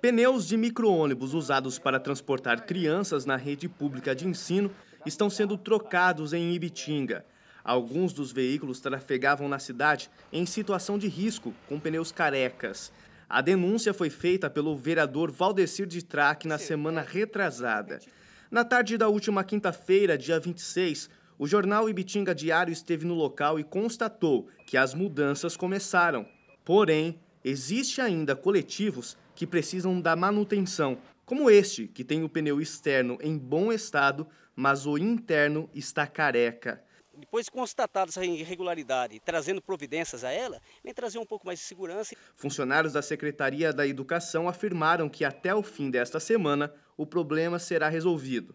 Pneus de micro-ônibus usados para transportar crianças na rede pública de ensino estão sendo trocados em Ibitinga. Alguns dos veículos trafegavam na cidade em situação de risco, com pneus carecas. A denúncia foi feita pelo vereador Valdecir de Traque na semana retrasada. Na tarde da última quinta-feira, dia 26, o jornal Ibitinga Diário esteve no local e constatou que as mudanças começaram. Porém, Existe ainda coletivos que precisam da manutenção, como este, que tem o pneu externo em bom estado, mas o interno está careca. Depois de constatada essa irregularidade, trazendo providências a ela, vem trazer um pouco mais de segurança. Funcionários da Secretaria da Educação afirmaram que até o fim desta semana o problema será resolvido.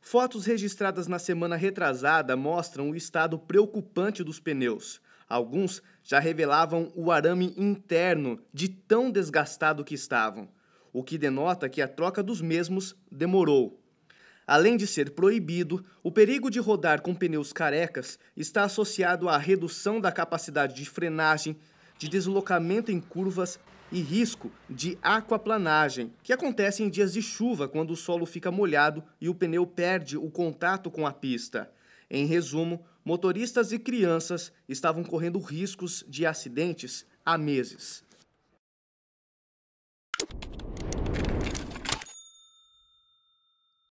Fotos registradas na semana retrasada mostram o estado preocupante dos pneus. Alguns já revelavam o arame interno de tão desgastado que estavam, o que denota que a troca dos mesmos demorou. Além de ser proibido, o perigo de rodar com pneus carecas está associado à redução da capacidade de frenagem, de deslocamento em curvas e risco de aquaplanagem, que acontece em dias de chuva quando o solo fica molhado e o pneu perde o contato com a pista. Em resumo, motoristas e crianças estavam correndo riscos de acidentes há meses.